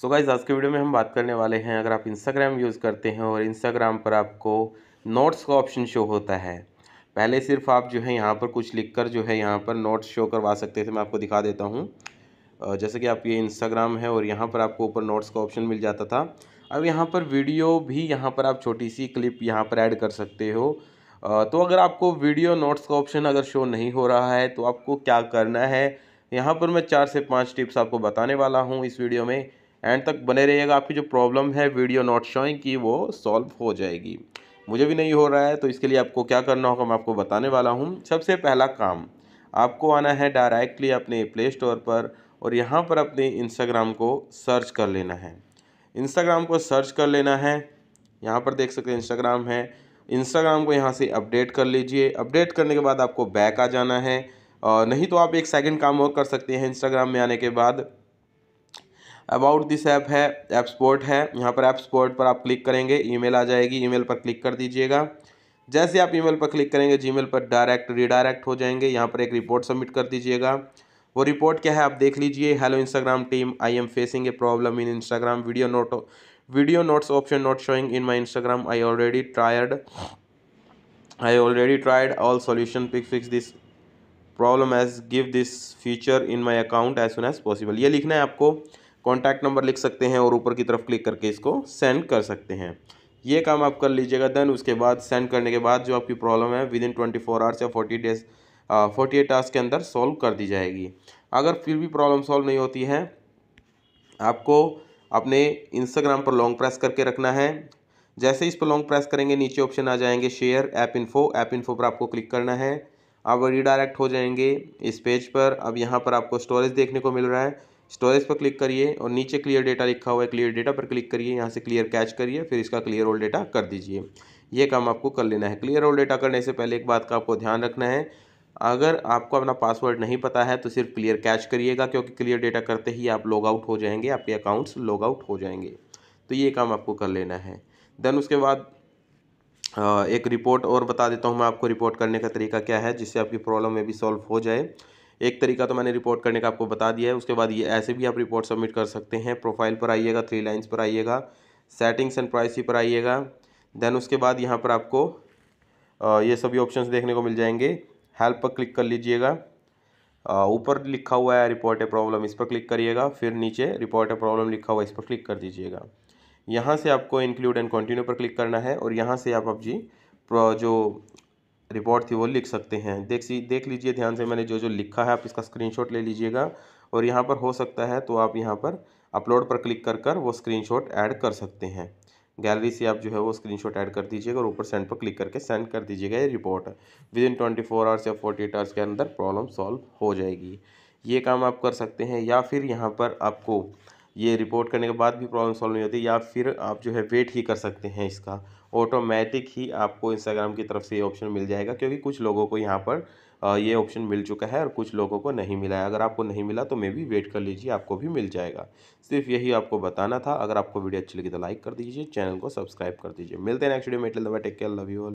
so guys आज के video में हम बात करने वाले हैं अगर आप इंस्टाग्राम यूज़ करते हैं और इंस्टाग्राम पर आपको नोट्स का ऑप्शन शो होता है पहले सिर्फ आप जो है यहाँ पर कुछ लिख कर जो है यहाँ पर नोट्स शो करवा सकते थे मैं आपको दिखा देता हूँ जैसे कि आप ये इंस्टाग्राम है और यहाँ पर आपको ऊपर नोट्स का ऑप्शन मिल जाता था अब यहाँ पर वीडियो भी यहाँ पर आप छोटी सी क्लिप यहाँ पर ऐड कर सकते हो तो अगर आपको वीडियो नोट्स का ऑप्शन अगर शो नहीं हो रहा है तो आपको क्या करना है यहाँ पर मैं चार से पाँच टिप्स आपको बताने वाला हूँ इस वीडियो में एंड तक बने रहिएगा आपकी जो प्रॉब्लम है वीडियो नॉट शोइंग की वो सॉल्व हो जाएगी मुझे भी नहीं हो रहा है तो इसके लिए आपको क्या करना होगा मैं आपको बताने वाला हूँ सबसे पहला काम आपको आना है डायरेक्टली अपने प्ले स्टोर पर और यहाँ पर अपने इंस्टाग्राम को सर्च कर लेना है इंस्टाग्राम को सर्च कर लेना है यहाँ पर देख सकते हैं इंस्टाग्राम है इंस्टाग्राम को यहाँ से अपडेट कर लीजिए अपडेट करने के बाद आपको बैक आ जाना है और नहीं तो आप एक सेकंड काम और कर सकते हैं इंस्टाग्राम में आने के बाद अबाउट दिस ऐप है ऐप स्पोर्ट है यहाँ पर ऐप स्पोर्ट पर आप क्लिक करेंगे ईमेल आ जाएगी ईमेल पर क्लिक कर दीजिएगा जैसे आप ईमेल पर क्लिक करेंगे जीमेल पर डायरेक्ट रिडायरेक्ट हो जाएंगे यहाँ पर एक रिपोर्ट सबमिट कर दीजिएगा वो रिपोर्ट क्या है आप देख लीजिए hello Instagram team I am facing a problem in Instagram video note video notes option not showing in my Instagram I already tried I already tried all solution pick fix this problem as give this feature in my account as soon as possible ये लिखना है आपको contact number लिख सकते हैं और ऊपर की तरफ क्लिक करके इसको सेंड कर सकते हैं ये काम आप कर लीजिएगा देन उसके बाद सेंड करने के बाद जो आपकी प्रॉब्लम है within twenty four hours या forty days forty eight hours के अंदर सॉल्व कर दी जाएगी अगर फिर भी प्रॉब्लम सॉल्व नहीं होती है आपको अपने इंस्टाग्राम पर लॉन्ग प्रेस करके रखना है जैसे इस पर लॉन्ग प्रेस करेंगे नीचे ऑप्शन आ जाएंगे share app info app info पर आपको क्लिक करना है आप रिडायरेक्ट हो जाएंगे इस पेज पर अब यहाँ पर आपको स्टोरेज देखने को मिल रहा है स्टोरेज पर क्लिक करिए और नीचे क्लियर डेटा लिखा हुआ है क्लियर डेटा पर क्लिक करिए यहाँ से क्लियर कैच करिए फिर इसका क्लियर ऑल डेटा कर दीजिए ये काम आपको कर लेना है क्लियर ऑल डेटा करने से पहले एक बात का आपको ध्यान रखना है अगर आपको अपना पासवर्ड नहीं पता है तो सिर्फ क्लियर कैच करिएगा क्योंकि क्लियर डेटा करते ही आप लॉग आउट हो जाएंगे आपके अकाउंट्स लॉग आउट हो जाएंगे तो ये काम आपको कर लेना है देन उसके बाद एक रिपोर्ट और बता देता हूँ मैं आपको रिपोर्ट करने का तरीका क्या है जिससे आपकी प्रॉब्लम में भी सॉल्व हो जाए एक तरीका तो मैंने रिपोर्ट करने का आपको बता दिया है उसके बाद ये ऐसे भी आप रिपोर्ट सबमिट कर सकते हैं प्रोफाइल पर आइएगा थ्री लाइन्स पर आइएगा सेटिंग्स एंड प्राइसी पर आइएगा देन उसके बाद यहाँ पर आपको ये सभी ऑप्शन देखने को मिल जाएंगे हेल्प पर क्लिक कर लीजिएगा ऊपर लिखा हुआ है रिपोर्ट ए प्रॉब्लम इस पर क्लिक करिएगा फिर नीचे रिपोर्ट ए प्रॉब्लम लिखा हुआ है इस पर क्लिक कर दीजिएगा यहाँ से आपको इंक्लूड एंड कंटिन्यू पर क्लिक करना है और यहाँ से आप अब जी जो रिपोर्ट थी वो लिख सकते हैं देख सी देख लीजिए ध्यान से मैंने जो जो लिखा है आप इसका स्क्रीनशॉट ले लीजिएगा और यहाँ पर हो सकता है तो आप यहाँ पर अपलोड पर क्लिक कर कर वो स्क्रीनशॉट ऐड कर सकते हैं गैलरी से आप जो है वो स्क्रीनशॉट ऐड कर दीजिएगा और ऊपर सेंड पर क्लिक करके सेंड कर दीजिएगा ये report within twenty four hours या फोर्टी एट आवर्स के अंदर प्रॉब्लम सॉल्व हो जाएगी ये काम आप कर सकते हैं या फिर यहाँ पर आपको ये रिपोर्ट करने के बाद भी प्रॉब्लम सॉल्व नहीं होती या फिर आप जो है वेट ही कर सकते हैं इसका ऑटोमेटिक ही आपको इंस्टाग्राम की तरफ से ये ऑप्शन मिल जाएगा क्योंकि कुछ लोगों को यहाँ पर ये ऑप्शन मिल चुका है और कुछ लोगों को नहीं मिला है अगर आपको नहीं मिला तो मे भी वेट कर लीजिए आपको भी मिल जाएगा सिर्फ यही आपको बताना था अगर आपको वीडियो अच्छी लगी तो लाइक कर दीजिए चैनल को सब्सक्राइब कर दीजिए मिलते हैं नेक्स्ट वीडियो में टेक केयर लव यू